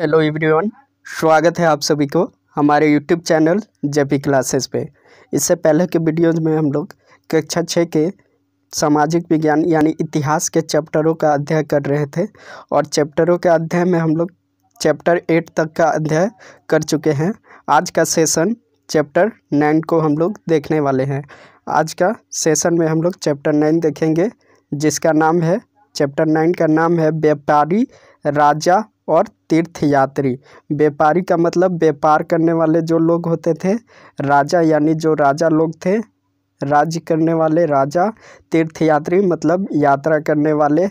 hello everyone स्वागत है आप सभी को हमारे यूट्यूब चैनल जेपी क्लासेस पे इससे पहले के वीडियोज में हम लोग कक्षा छः के सामाजिक विज्ञान यानी इतिहास के चैप्टरों का अध्ययन कर रहे थे और चैप्टरों के अध्ययन में हम लोग चैप्टर एट तक का अध्ययन कर चुके हैं आज का सेशन चैप्टर नाइन को हम लोग देखने वाले हैं आज का सेशन में हम लोग चैप्टर नाइन देखेंगे जिसका नाम है चैप्टर नाइन का नाम है व्यापारी राजा और तीर्थ यात्री व्यापारी का मतलब व्यापार करने वाले जो लोग होते थे राजा यानी जो राजा लोग थे राज्य करने वाले राजा तीर्थ यात्री मतलब यात्रा करने वाले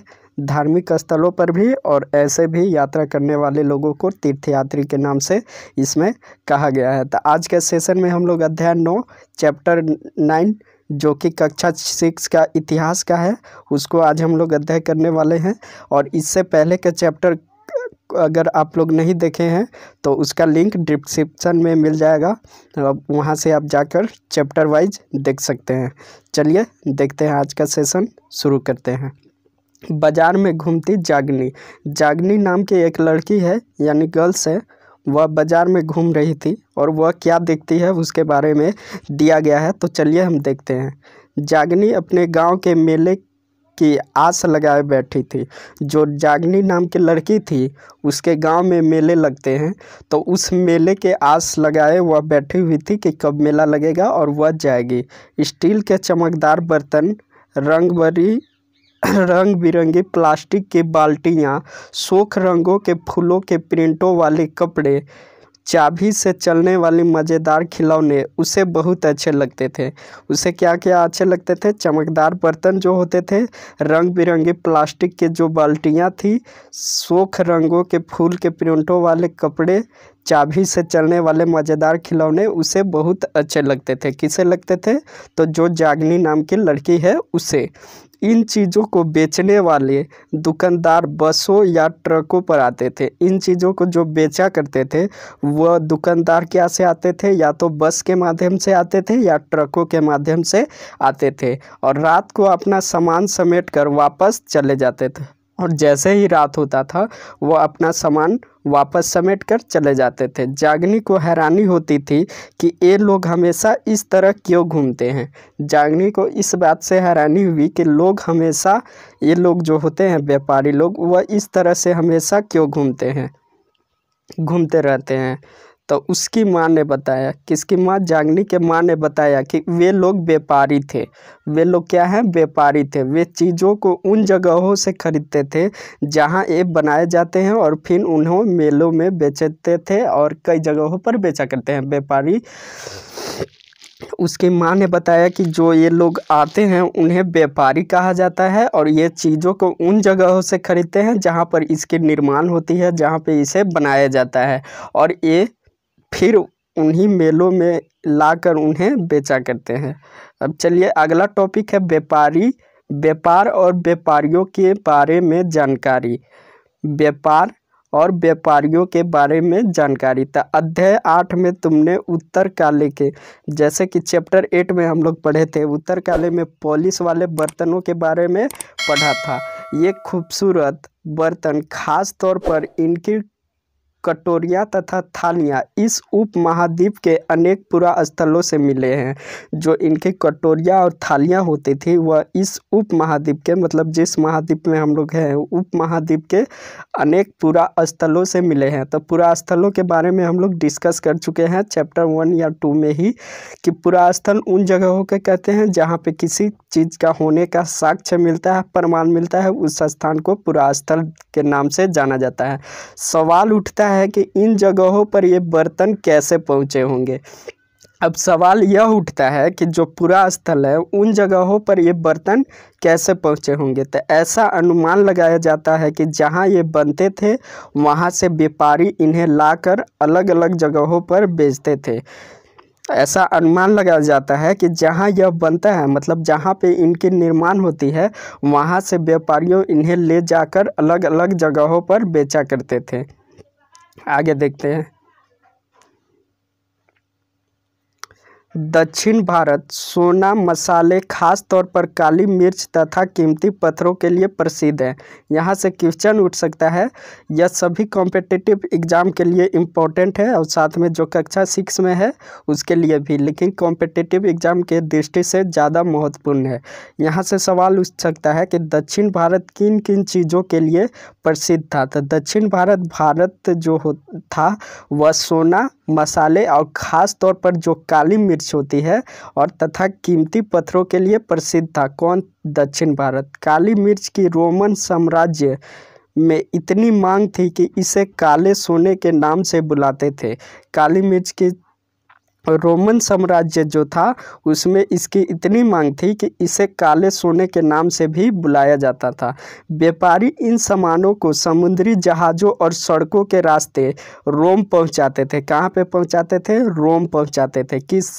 धार्मिक स्थलों पर भी और ऐसे भी यात्रा करने वाले लोगों को तीर्थयात्री के नाम से इसमें कहा गया है तो आज के सेशन में हम लोग अध्याय नौ चैप्टर नाइन जो कि कक्षा सिक्स का इतिहास का है उसको आज हम लोग अध्ययन करने वाले हैं और इससे पहले के चैप्टर अगर आप लोग नहीं देखे हैं तो उसका लिंक डिस्क्रिप्शन में मिल जाएगा अब वहाँ से आप जाकर चैप्टर वाइज देख सकते हैं चलिए देखते हैं आज का सेशन शुरू करते हैं बाज़ार में घूमती जागनी जागनी नाम की एक लड़की है यानी गर्ल्स है वह बाज़ार में घूम रही थी और वह क्या देखती है उसके बारे में दिया गया है तो चलिए हम देखते हैं जागनी अपने गांव के मेले की आस लगाए बैठी थी जो जागनी नाम की लड़की थी उसके गांव में मेले लगते हैं तो उस मेले के आस लगाए वह बैठी हुई थी कि कब मेला लगेगा और वह जाएगी स्टील के चमकदार बर्तन रंग भरी रंग बिरंगी प्लास्टिक की बाल्टियाँ सोख रंगों के फूलों के प्रिंटों वाले कपड़े चाबी से चलने वाले मज़ेदार खिलौने उसे बहुत अच्छे लगते थे उसे क्या क्या अच्छे लगते थे चमकदार बर्तन जो होते थे रंग बिरंगे प्लास्टिक के जो बाल्टियाँ थी सोख रंगों के फूल के प्रिंटों वाले कपड़े चाबी से चलने वाले मज़ेदार खिलौने उसे बहुत अच्छे लगते थे किसे लगते थे तो जो जागनी नाम की लड़की है उसे इन चीज़ों को बेचने वाले दुकानदार बसों या ट्रकों पर आते थे इन चीज़ों को जो बेचा करते थे वह दुकानदार क्या से आते थे या तो बस के माध्यम से आते थे या ट्रकों के माध्यम से आते थे और रात को अपना सामान समेट कर वापस चले जाते थे और जैसे ही रात होता था वो अपना सामान वापस समेट कर चले जाते थे जागनी को हैरानी होती थी कि ये लोग हमेशा इस तरह क्यों घूमते हैं जागनी को इस बात से हैरानी हुई कि लोग हमेशा ये लोग जो होते हैं व्यापारी लोग वह इस तरह से हमेशा क्यों घूमते हैं घूमते रहते हैं तो उसकी माँ ने बताया किसकी माँ जागनी के माँ ने बताया कि वे लोग व्यापारी थे वे लोग क्या हैं व्यापारी थे वे चीज़ों को उन जगहों से खरीदते थे जहाँ ये बनाए जाते हैं और फिर उन्हों मेलों में बेचते थे और कई जगहों पर बेचा करते हैं व्यापारी उसकी माँ ने बताया कि जो ये लोग आते हैं उन्हें व्यापारी कहा जाता है और ये चीज़ों को उन जगहों से खरीदते हैं जहाँ पर इसकी निर्माण होती है जहाँ पे इसे बनाया जाता है और ये फिर उन्हीं मेलों में लाकर उन्हें बेचा करते हैं अब चलिए अगला टॉपिक है व्यापारी व्यापार और व्यापारियों के बारे में जानकारी व्यापार और व्यापारियों के बारे में जानकारी था अध्याय आठ में तुमने उत्तर काले के जैसे कि चैप्टर एट में हम लोग पढ़े थे उत्तर काले में पॉलिश वाले बर्तनों के बारे में पढ़ा था ये खूबसूरत बर्तन खास तौर पर इनकी कटोरियाँ तथा थालियाँ इस उपमहाद्वीप के अनेक पुरा स्थलों से मिले हैं जो इनके कटोरियाँ और थालियाँ होती थी वह इस उपमहाद्वीप के मतलब जिस महाद्वीप में हम लोग हैं उपमहाद्वीप के अनेक पुरा स्थलों से मिले हैं तो पुरा स्थलों के बारे में हम लोग डिस्कस कर चुके हैं चैप्टर वन या टू में ही कि पुरा स्थल उन जगहों के कहते हैं जहाँ पर किसी चीज़ का होने का साक्ष्य मिलता है प्रमाण मिलता है उस स्थान को पुरा स्थल के नाम से जाना जाता है सवाल उठता है कि इन जगहों पर ये बर्तन कैसे पहुँचे होंगे अब सवाल यह उठता है कि जो पूरा स्थल है उन जगहों पर ये बर्तन कैसे पहुँचे होंगे तो ऐसा अनुमान लगाया जाता है कि जहाँ ये बनते थे वहाँ से व्यापारी इन्हें लाकर अलग अलग जगहों पर बेचते थे ऐसा अनुमान लगाया जाता है कि जहाँ यह बनता है मतलब जहाँ पे इनकी निर्माण होती है वहाँ से व्यापारियों इन्हें ले जाकर अलग अलग जगहों पर बेचा करते थे आगे देखते हैं दक्षिण भारत सोना मसाले खास तौर पर काली मिर्च तथा कीमती पत्थरों के लिए प्रसिद्ध है यहाँ से क्वेश्चन उठ सकता है यह सभी कॉम्पिटिटिव एग्ज़ाम के लिए इम्पोर्टेंट है और साथ में जो कक्षा सिक्स में है उसके लिए भी लेकिन कॉम्पिटिटिव एग्ज़ाम के दृष्टि से ज़्यादा महत्वपूर्ण है यहाँ से सवाल उठ सकता है कि दक्षिण भारत किन किन चीज़ों के लिए प्रसिद्ध था तो दक्षिण भारत भारत जो था वह सोना मसाले और ख़ास तौर पर जो काली मिर्च वृक्ष होती है और तथा कीमती पत्थरों के लिए प्रसिद्ध था कौन दक्षिण भारत काली मिर्च की रोमन साम्राज्य में इतनी मांग थी कि इसे काले सोने के नाम से बुलाते थे काली मिर्च की रोमन साम्राज्य जो था उसमें इसकी इतनी मांग थी कि इसे काले सोने के नाम से भी बुलाया जाता था व्यापारी इन सामानों को समुद्री जहाज़ों और सड़कों के रास्ते रोम पहुंचाते थे कहाँ पे पहुंचाते थे रोम पहुंचाते थे किस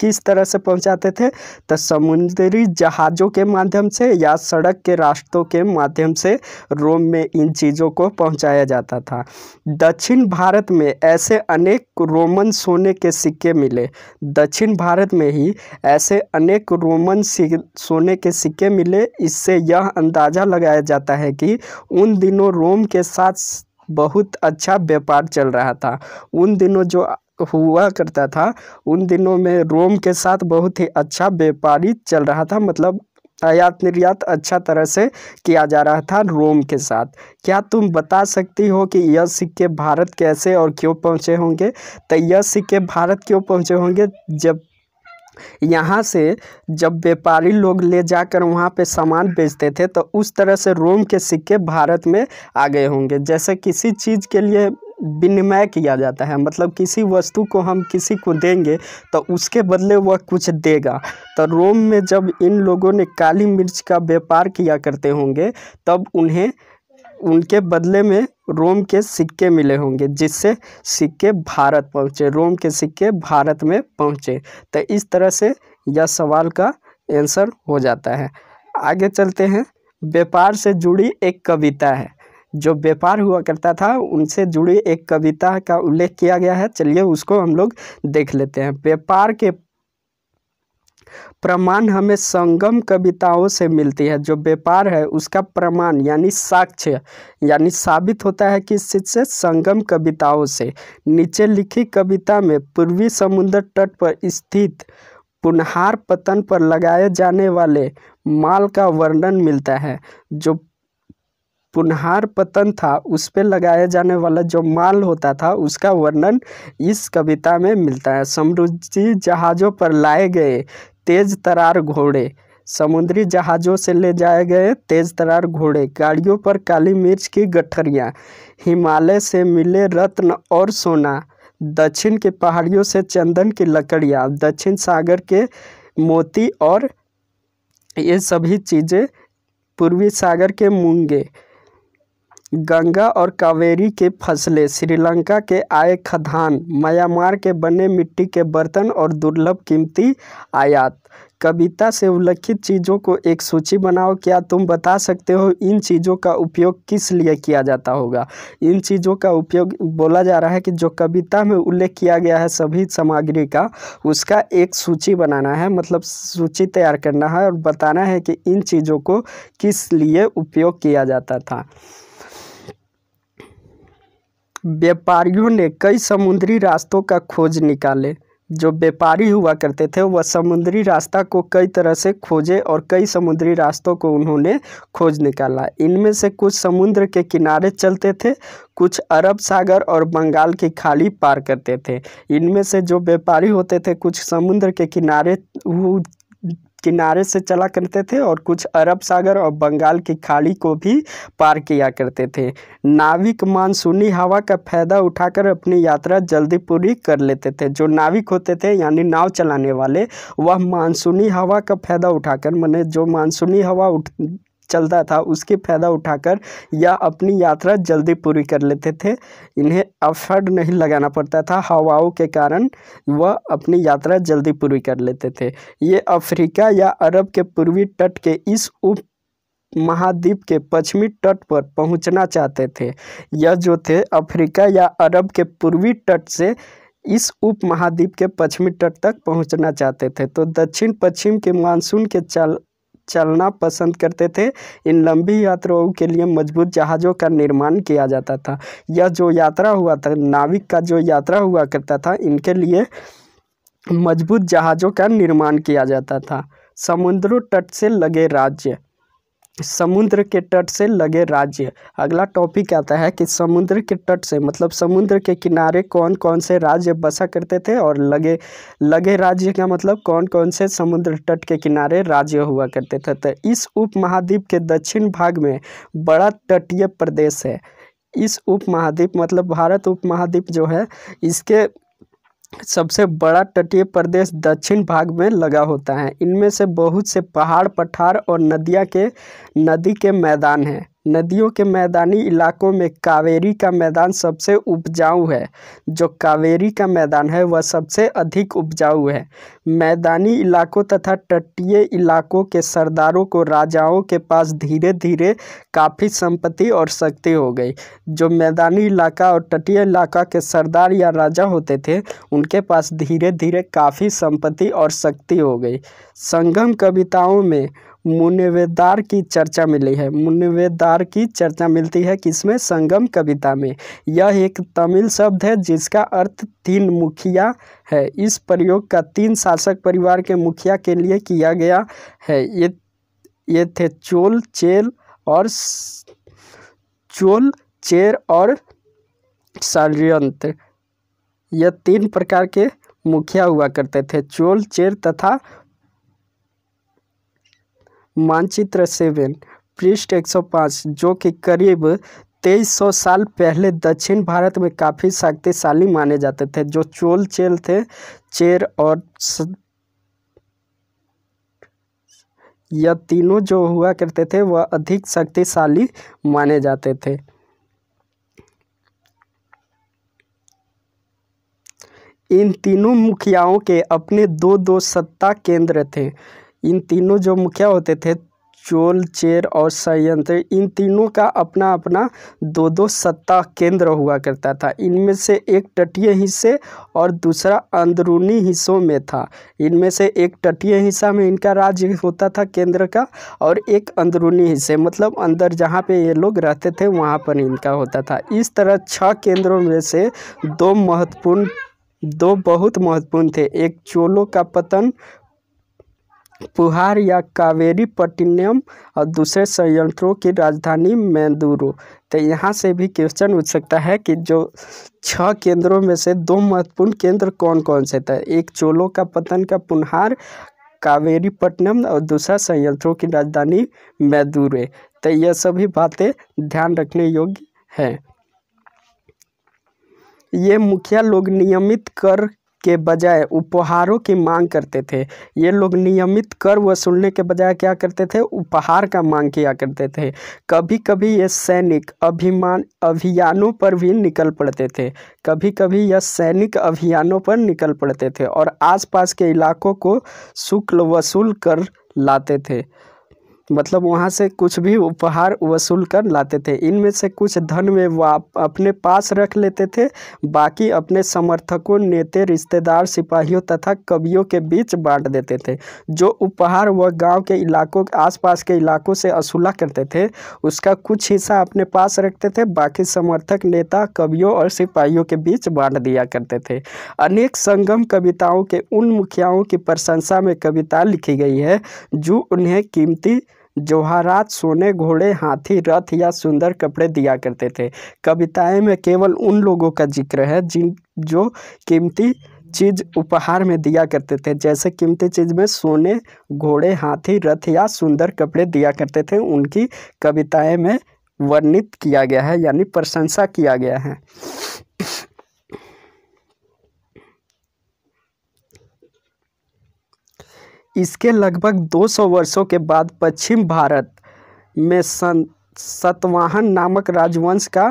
किस तरह से पहुंचाते थे तो समुद्री जहाज़ों के माध्यम से या सड़क के रास्तों के माध्यम से रोम में इन चीज़ों को पहुंचाया जाता था दक्षिण भारत में ऐसे अनेक रोमन सोने के सिक्के मिले दक्षिण भारत में ही ऐसे अनेक रोमन सोने के सिक्के मिले इससे यह अंदाज़ा लगाया जाता है कि उन दिनों रोम के साथ बहुत अच्छा व्यापार चल रहा था उन दिनों जो हुआ करता था उन दिनों में रोम के साथ बहुत ही अच्छा व्यापारी चल रहा था मतलब आयात निर्यात अच्छा तरह से किया जा रहा था रोम के साथ क्या तुम बता सकती हो कि यह सिक्के भारत कैसे और क्यों पहुंचे होंगे तो यह सिक्के भारत क्यों पहुंचे होंगे जब यहाँ से जब व्यापारी लोग ले जाकर वहाँ पे सामान बेचते थे तो उस तरह से रोम के सिक्के भारत में आ गए होंगे जैसे किसी चीज़ के लिए विनिमय किया जाता है मतलब किसी वस्तु को हम किसी को देंगे तो उसके बदले वह कुछ देगा तो रोम में जब इन लोगों ने काली मिर्च का व्यापार किया करते होंगे तब उन्हें उनके बदले में रोम के सिक्के मिले होंगे जिससे सिक्के भारत पहुंचे रोम के सिक्के भारत में पहुंचे तो इस तरह से यह सवाल का आंसर हो जाता है आगे चलते हैं व्यापार से जुड़ी एक कविता है जो व्यापार हुआ करता था उनसे जुड़ी एक कविता का उल्लेख किया गया है चलिए उसको हम लोग देख लेते हैं व्यापार के प्रमाण हमें संगम कविताओं से मिलती है जो व्यापार है उसका प्रमाण यानी साक्ष्य यानी साबित होता है कि इससे संगम कविताओं से नीचे लिखी कविता में पूर्वी समुद्र तट पर स्थित पुनहार पतन पर लगाए जाने वाले माल का वर्णन मिलता है जो पुनहार पतन था उस पर लगाया जाने वाला जो माल होता था उसका वर्णन इस कविता में मिलता है समुद्री जहाज़ों पर लाए गए तेज तरार घोड़े समुद्री जहाज़ों से ले जाए गए तेज तरार घोड़े गाड़ियों पर काली मिर्च की गठरियाँ हिमालय से मिले रत्न और सोना दक्षिण के पहाड़ियों से चंदन की लकड़ियाँ दक्षिण सागर के मोती और ये सभी चीज़ें पूर्वी सागर के मूंगे गंगा और कावेरी के फसलें श्रीलंका के आय खदान म्यांमार के बने मिट्टी के बर्तन और दुर्लभ कीमती आयात कविता से उल्लिखित चीज़ों को एक सूची बनाओ क्या तुम बता सकते हो इन चीज़ों का उपयोग किस लिए किया जाता होगा इन चीज़ों का उपयोग बोला जा रहा है कि जो कविता में उल्लेख किया गया है सभी सामग्री का उसका एक सूची बनाना है मतलब सूची तैयार करना है और बताना है कि इन चीज़ों को किस लिए उपयोग किया जाता था व्यापारियों ने कई समुद्री रास्तों का खोज निकाले जो व्यापारी हुआ करते थे वह समुद्री रास्ता को कई तरह से खोजे और कई समुद्री रास्तों को उन्होंने खोज निकाला इनमें से कुछ समुद्र के किनारे चलते थे कुछ अरब सागर और बंगाल की खाड़ी पार करते थे इनमें से जो व्यापारी होते थे कुछ समुद्र के किनारे किनारे से चला करते थे और कुछ अरब सागर और बंगाल की खाड़ी को भी पार किया करते थे नाविक मानसूनी हवा का फायदा उठाकर अपनी यात्रा जल्दी पूरी कर लेते थे जो नाविक होते थे यानी नाव चलाने वाले वह मानसूनी हवा का फायदा उठाकर मैंने जो मानसूनी हवा उठ चलता था उसके फ़ायदा उठाकर या अपनी यात्रा जल्दी पूरी कर लेते थे इन्हें अफर्ड नहीं लगाना पड़ता था हवाओं के कारण वह अपनी यात्रा जल्दी पूरी कर लेते थे ये अफ्रीका या अरब के पूर्वी तट के इस उप महाद्वीप के पश्चिमी तट पर पहुंचना चाहते थे यह जो थे अफ्रीका या अरब के पूर्वी तट से इस उप महाद्वीप के पश्चिमी तट तक पहुंचना चाहते थे तो दक्षिण पश्चिम के मानसून के चल चलना पसंद करते थे इन लंबी यात्राओं के लिए मजबूत जहाज़ों का निर्माण किया जाता था यह जो यात्रा हुआ था नाविक का जो यात्रा हुआ करता था इनके लिए मजबूत जहाज़ों का निर्माण किया जाता था समुद्र तट से लगे राज्य समुद्र के तट से लगे राज्य अगला टॉपिक आता है कि समुद्र के तट से मतलब समुद्र के किनारे कौन कौन से राज्य बसा करते थे और लगे लगे राज्य का मतलब कौन कौन से समुद्र तट के किनारे राज्य हुआ करते थे तो इस उप महाद्वीप के दक्षिण भाग में बड़ा तटीय प्रदेश है इस उपमहाद्वीप मतलब भारत उपमहाद्वीप जो है इसके सबसे बड़ा तटीय प्रदेश दक्षिण भाग में लगा होता है इनमें से बहुत से पहाड़ पठार और नदियाँ के नदी के मैदान हैं नदियों के मैदानी इलाकों में कावेरी का मैदान सबसे उपजाऊ है जो कावेरी का मैदान है वह सबसे अधिक उपजाऊ है मैदानी इलाकों तथा तटीय इलाकों के सरदारों को राजाओं के पास धीरे धीरे काफ़ी संपत्ति और शक्ति हो गई जो मैदानी इलाका और तटीय इलाका के सरदार या राजा होते थे उनके पास धीरे धीरे काफ़ी संपत्ति और शक्ति हो गई संगम कविताओं में मुनवेदार की चर्चा मिली है मुनवेदार की चर्चा मिलती है किसमें संगम कविता में यह एक तमिल शब्द है जिसका अर्थ तीन मुखिया है इस प्रयोग का तीन शासक परिवार के मुखिया के लिए किया गया है ये ये थे चोल चेल और चोल चेर और षड्यंत्र यह तीन प्रकार के मुखिया हुआ करते थे चोल चेर तथा मानचित्र सेवन पृष्ठ एक सौ पाँच जो कि करीब तेईस सौ साल पहले दक्षिण भारत में काफ़ी शक्तिशाली माने जाते थे जो चोल चेल थे चेर और स... यह तीनों जो हुआ करते थे वह अधिक शक्तिशाली माने जाते थे इन तीनों मुखियाओं के अपने दो दो सत्ता केंद्र थे इन तीनों जो मुखिया होते थे चोल चेर और संयंत्र इन तीनों का अपना अपना दो दो सत्ता केंद्र हुआ करता था इनमें से एक तटीय हिस्से और दूसरा अंदरूनी हिस्सों में था इनमें से एक तटीय हिस्सा में इनका राज्य होता था केंद्र का और एक अंदरूनी हिस्से मतलब अंदर जहाँ पे ये लोग रहते थे वहाँ पर इनका होता था इस तरह छः केंद्रों में से दो महत्वपूर्ण दो बहुत महत्वपूर्ण थे एक चोलों का पतन पुहार या कावेरी कावेरीपट्टिनम और दूसरे संयंत्रों की राजधानी मैंदूरो तो यहाँ से भी क्वेश्चन उठ सकता है कि जो छह केंद्रों में से दो महत्वपूर्ण केंद्र कौन कौन से थे एक चोलों का पतन का पुनहार पट्टनम और दूसरा संयंत्रों की राजधानी मैदूरे तो यह सभी बातें ध्यान रखने योग्य हैं ये मुखिया लोग नियमित कर के बजाय उपहारों की मांग करते थे ये लोग नियमित कर वसूलने के बजाय क्या करते थे उपहार का मांग किया करते थे कभी कभी ये सैनिक अभिमान अभियानों पर भी निकल पड़ते थे कभी कभी यह सैनिक अभियानों पर निकल पड़ते थे और आसपास के इलाकों को शुक्ल वसूल कर लाते थे मतलब वहाँ से कुछ भी उपहार वसूल कर लाते थे इनमें से कुछ धन में वो अपने पास रख लेते थे बाकी अपने समर्थकों नेते रिश्तेदार सिपाहियों तथा कवियों के बीच बांट देते थे जो उपहार वह गांव के इलाकों आसपास के इलाकों से असूला करते थे उसका कुछ हिस्सा अपने पास रखते थे बाकी समर्थक नेता कवियों और सिपाहियों के बीच बांट दिया करते थे अनेक संगम कविताओं के उन मुखियाओं की प्रशंसा में कविता लिखी गई है जो उन्हें कीमती जवाहरात सोने घोड़े हाथी रथ या सुंदर कपड़े दिया करते थे कविताएं में केवल उन लोगों का जिक्र है जिन जो कीमती चीज़ उपहार में दिया करते थे जैसे कीमती चीज़ में सोने घोड़े हाथी रथ या सुंदर कपड़े दिया करते थे उनकी कविताएं में वर्णित किया गया है यानी प्रशंसा किया गया है इसके लगभग 200 वर्षों के बाद पश्चिम भारत में सन सतवाहन नामक राजवंश का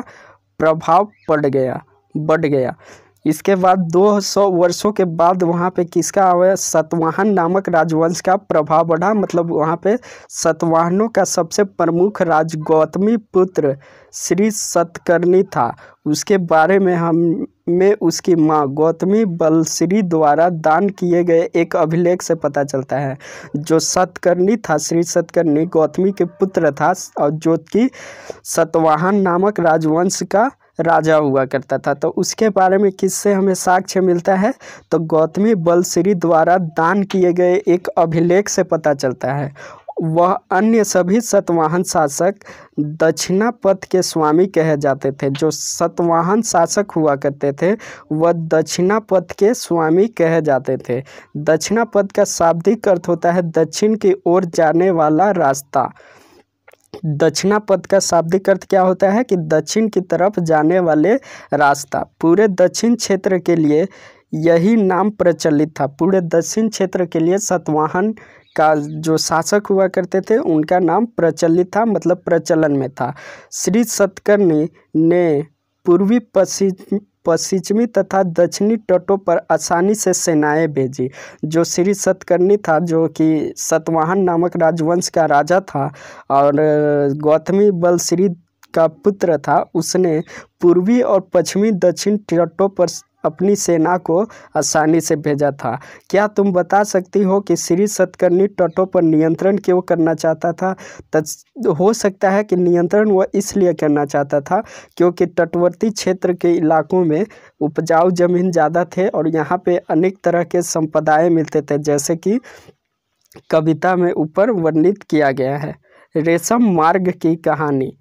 प्रभाव पड़ गया बढ़ गया इसके बाद 200 वर्षों के बाद वहाँ पे किसका आया सतवाहन नामक राजवंश का प्रभाव बढ़ा मतलब वहाँ पे सतवाहनों का सबसे प्रमुख राज गौतमी पुत्र श्री सतकर्णी था उसके बारे में हम में उसकी माँ गौतमी बलश्री द्वारा दान किए गए एक अभिलेख से पता चलता है जो सतकर्णी था श्री सतकर्णी गौतमी के पुत्र था और जो कि सतवाहन नामक राजवंश का राजा हुआ करता था तो उसके बारे में किससे हमें साक्ष्य मिलता है तो गौतमी बलश्री द्वारा दान किए गए एक अभिलेख से पता चलता है वह अन्य सभी सतवाहन शासक दक्षिणापथ के स्वामी कहे जाते थे जो सतवाहन शासक हुआ करते थे वह दक्षिणापथ के स्वामी कहे जाते थे दक्षिणापथ का शाब्दिक अर्थ होता है दक्षिण की ओर जाने वाला रास्ता दक्षिणा पद का शाब्दिक अर्थ क्या होता है कि दक्षिण की तरफ जाने वाले रास्ता पूरे दक्षिण क्षेत्र के लिए यही नाम प्रचलित था पूरे दक्षिण क्षेत्र के लिए सतवाहन का जो शासक हुआ करते थे उनका नाम प्रचलित था मतलब प्रचलन में था श्री सतकर्णी ने पूर्वी पश्चिम पश्चिमी तथा दक्षिणी तटों पर आसानी से सेनाएं भेजी जो श्री सतकर्णी था जो कि सतवाहन नामक राजवंश का राजा था और गौतमी बलश्री का पुत्र था उसने पूर्वी और पश्चिमी दक्षिण तटों पर अपनी सेना को आसानी से भेजा था क्या तुम बता सकती हो कि श्री सतकर्णी तटों पर नियंत्रण क्यों करना चाहता था तो हो सकता है कि नियंत्रण वह इसलिए करना चाहता था क्योंकि तटवर्ती क्षेत्र के इलाकों में उपजाऊ जमीन ज़्यादा थे और यहाँ पे अनेक तरह के संपदाएँ मिलते थे जैसे कि कविता में ऊपर वर्णित किया गया है रेशम मार्ग की कहानी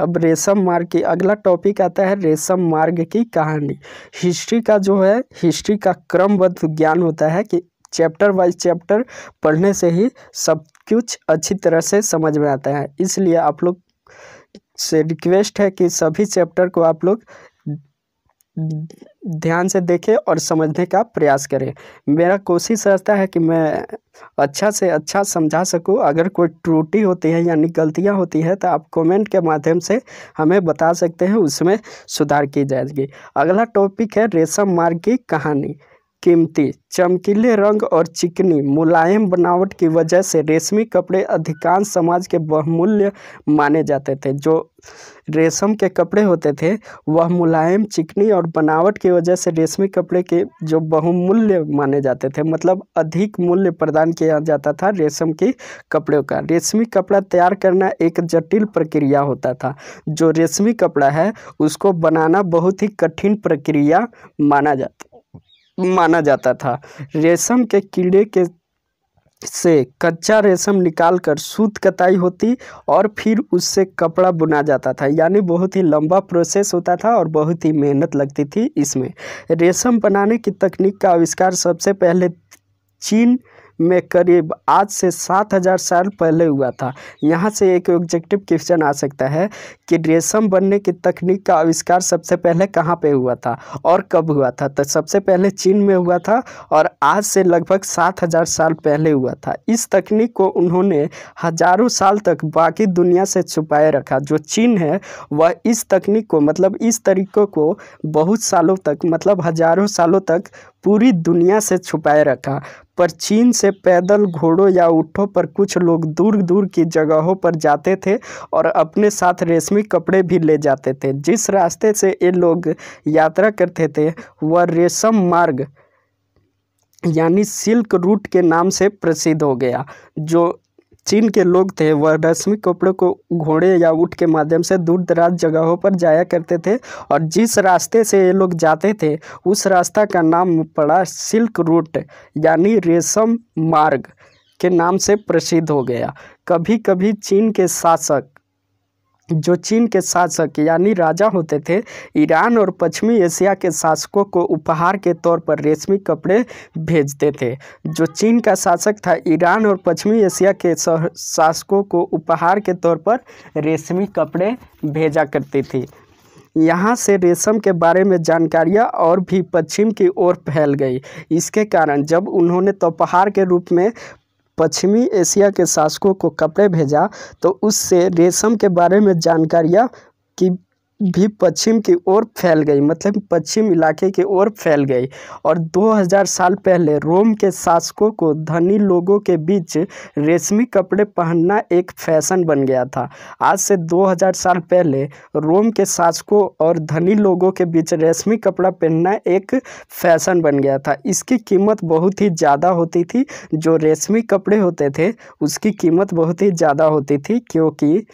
अब रेशम मार्ग की अगला टॉपिक आता है रेशम मार्ग की कहानी हिस्ट्री का जो है हिस्ट्री का क्रमबद्ध ज्ञान होता है कि चैप्टर वाइज चैप्टर पढ़ने से ही सब कुछ अच्छी तरह से समझ में आता है इसलिए आप लोग से रिक्वेस्ट है कि सभी चैप्टर को आप लोग ध्यान से देखें और समझने का प्रयास करें मेरा कोशिश रहता है कि मैं अच्छा से अच्छा समझा सकूं अगर कोई त्रुटि होती है यानी गलतियां होती है तो आप कमेंट के माध्यम से हमें बता सकते हैं उसमें सुधार की जाएगी अगला टॉपिक है रेशम मार्ग की कहानी कीमती चमकीले रंग और चिकनी मुलायम बनावट की वजह से रेशमी कपड़े अधिकांश समाज के बहुमूल्य माने जाते थे जो रेशम के कपड़े होते थे वह मुलायम चिकनी और बनावट की वजह से रेशमी कपड़े के जो बहुमूल्य माने जाते थे मतलब अधिक मूल्य प्रदान किया जाता था रेशम के कपड़ों का रेशमी कपड़ा तैयार करना एक जटिल प्रक्रिया होता था जो रेशमी कपड़ा है उसको बनाना बहुत ही कठिन प्रक्रिया माना जाता माना जाता था रेशम के कीड़े के से कच्चा रेशम निकालकर सूत कताई होती और फिर उससे कपड़ा बुना जाता था यानी बहुत ही लंबा प्रोसेस होता था और बहुत ही मेहनत लगती थी इसमें रेशम बनाने की तकनीक का आविष्कार सबसे पहले चीन में करीब आज से सात हज़ार साल पहले हुआ था यहाँ से एक ऑब्जेक्टिव क्वेश्चन आ सकता है कि रेशम बनने की तकनीक का आविष्कार सबसे पहले कहाँ पे हुआ था और कब हुआ था तो सबसे पहले चीन में हुआ था और आज से लगभग सात हज़ार साल पहले हुआ था इस तकनीक को उन्होंने हजारों साल तक बाकी दुनिया से छुपाए रखा जो चीन है वह इस तकनीक को मतलब इस तरीक़ों को बहुत सालों तक मतलब हजारों सालों तक पूरी दुनिया से छुपाए रखा पर चीन से पैदल घोड़ों या ऊँटों पर कुछ लोग दूर दूर की जगहों पर जाते थे और अपने साथ रेशमी कपड़े भी ले जाते थे जिस रास्ते से ये लोग यात्रा करते थे वह रेशम मार्ग यानी सिल्क रूट के नाम से प्रसिद्ध हो गया जो चीन के लोग थे वह रश्मिक कपड़ों को घोड़े या ऊँट के माध्यम से दूर दराज जगहों पर जाया करते थे और जिस रास्ते से ये लोग जाते थे उस रास्ता का नाम पड़ा सिल्क रूट यानी रेशम मार्ग के नाम से प्रसिद्ध हो गया कभी कभी चीन के शासक जो चीन के शासक यानी राजा होते थे ईरान और पश्चिमी एशिया के शासकों को उपहार के तौर पर रेशमी कपड़े भेजते थे जो चीन का शासक था ईरान और पश्चिमी एशिया के शासकों को उपहार के तौर पर रेशमी कपड़े भेजा करती थी यहाँ से रेशम के बारे में जानकारियाँ और भी पश्चिम की ओर फैल गई इसके कारण जब उन्होंने दोपहार के रूप में पश्चिमी एशिया के शासकों को कपड़े भेजा तो उससे रेशम के बारे में जानकारियाँ की भी पश्चिम की ओर फैल गई मतलब पश्चिम इलाके की ओर फैल गई और 2000 साल पहले रोम के शासकों को धनी लोगों के बीच रेशमी कपड़े पहनना एक फैशन बन गया था आज से 2000 साल पहले रोम के शासकों और धनी लोगों के बीच रेशमी कपड़ा पहनना एक फैशन बन गया था इसकी कीमत बहुत ही ज़्यादा होती थी जो रेशमी कपड़े होते थे उसकी कीमत बहुत ही ज़्यादा होती थी क्योंकि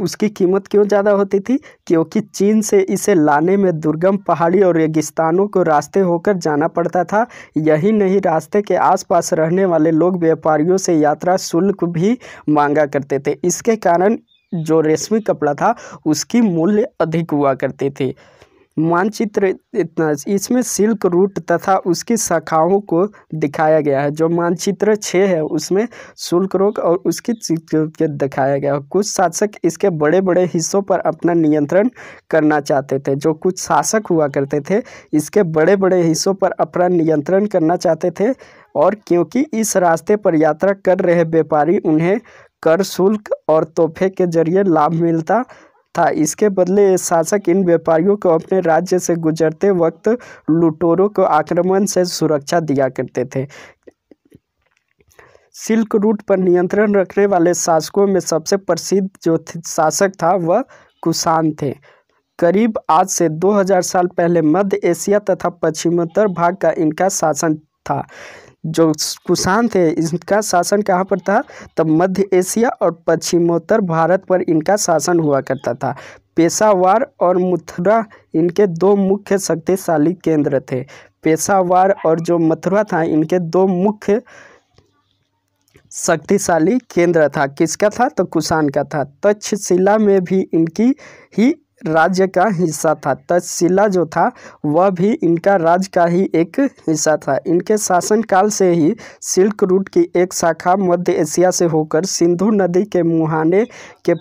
उसकी कीमत क्यों ज़्यादा होती थी क्योंकि चीन से इसे लाने में दुर्गम पहाड़ी और रेगिस्तानों को रास्ते होकर जाना पड़ता था यही नहीं रास्ते के आसपास रहने वाले लोग व्यापारियों से यात्रा शुल्क भी मांगा करते थे इसके कारण जो रेशमी कपड़ा था उसकी मूल्य अधिक हुआ करती थी मानचित्र इसमें सिल्क रूट तथा उसकी शाखाओं को दिखाया गया है जो मानचित्र छः है उसमें शुल्क रोग और उसकी दिखाया गया है कुछ शासक इसके बड़े बड़े हिस्सों पर अपना नियंत्रण करना चाहते थे जो कुछ शासक हुआ करते थे इसके बड़े बड़े हिस्सों पर अपना नियंत्रण करना चाहते थे और क्योंकि इस रास्ते पर यात्रा कर रहे व्यापारी उन्हें कर शुल्क और तोहफे के जरिए लाभ मिलता था इसके बदले शासक इन व्यापारियों को अपने राज्य से गुजरते वक्त लुटोरों को आक्रमण से सुरक्षा दिया करते थे सिल्क रूट पर नियंत्रण रखने वाले शासकों में सबसे प्रसिद्ध जो शासक था वह कुषाण थे करीब आज से 2000 साल पहले मध्य एशिया तथा पश्चिमोत्तर भाग का इनका शासन था जो कुषाण थे इनका शासन कहाँ पर था तब मध्य एशिया और पश्चिमोत्तर भारत पर इनका शासन हुआ करता था पेशावर और मथुरा इनके दो मुख्य शक्तिशाली केंद्र थे पेशावर और जो मथुरा था इनके दो मुख्य शक्तिशाली केंद्र था किसका था तो कुषाण का था तक्षशिला में भी इनकी ही राज्य का हिस्सा था तक्षशिला जो था वह भी इनका राज्य का ही एक हिस्सा था इनके शासनकाल से ही सिल्क रूट की एक शाखा मध्य एशिया से होकर सिंधु नदी के मुहाने के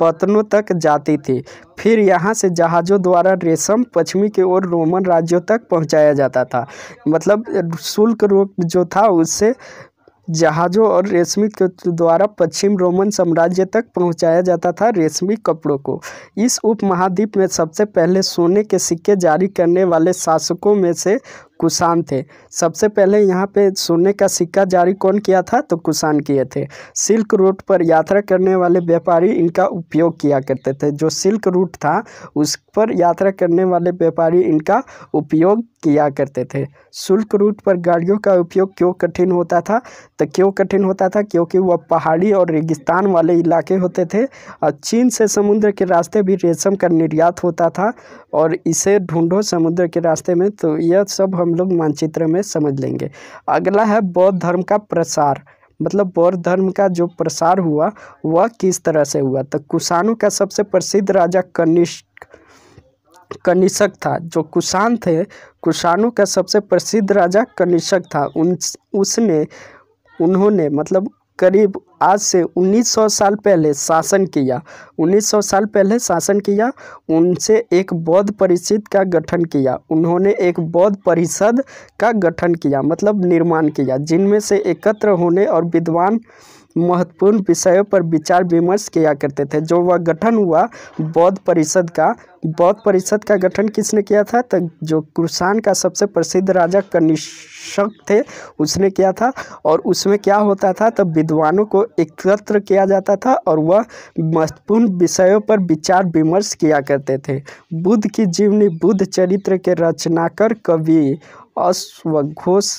पतनों तक जाती थी फिर यहाँ से जहाज़ों द्वारा रेशम पश्चिमी की ओर रोमन राज्यों तक पहुँचाया जाता था मतलब शुल्क रूट जो था उससे जहाज़ों और रेशमी के द्वारा पश्चिम रोमन साम्राज्य तक पहुँचाया जाता था रेशमी कपड़ों को इस उपमहाद्वीप में सबसे पहले सोने के सिक्के जारी करने वाले शासकों में से कुषाण थे सबसे पहले यहाँ पे सोने का सिक्का जारी कौन किया था तो कुषाण किए थे सिल्क रूट पर यात्रा करने वाले व्यापारी इनका उपयोग किया करते थे जो सिल्क रूट था उस पर यात्रा करने वाले व्यापारी इनका उपयोग किया करते थे शुल्क रूट पर गाड़ियों का उपयोग क्यों कठिन होता था तो क्यों कठिन होता था क्योंकि वह पहाड़ी और रेगिस्तान वाले इलाके होते थे और चीन से समुद्र के रास्ते भी रेशम का निर्यात होता था और इसे ढूंढो समुद्र के रास्ते में तो यह सब हम लोग मानचित्र में समझ लेंगे अगला है बौद्ध धर्म का प्रसार मतलब बौद्ध धर्म का जो प्रसार हुआ वह किस तरह से हुआ तो कुषाणु का सबसे प्रसिद्ध राजा कनिष्क कनिष्क था जो कुषाण थे कुषाणु का सबसे प्रसिद्ध राजा कनिष्क था उन उसने उन्होंने मतलब करीब आज से 1900 साल पहले शासन किया 1900 साल पहले शासन किया उनसे एक बौद्ध परिषद का गठन किया उन्होंने एक बौद्ध परिषद का गठन किया मतलब निर्माण किया जिनमें से एकत्र होने और विद्वान महत्वपूर्ण विषयों पर विचार विमर्श किया करते थे जो वह गठन हुआ बौद्ध परिषद का बौद्ध परिषद का गठन किसने किया था तो जो कुरसान का सबसे प्रसिद्ध राजा कनिष्क थे उसने किया था और उसमें क्या होता था तो विद्वानों को एकत्र किया जाता था और वह महत्वपूर्ण विषयों पर विचार विमर्श किया करते थे बुद्ध की जीवनी बुद्ध चरित्र के रचनाकर कवि अश्वघोष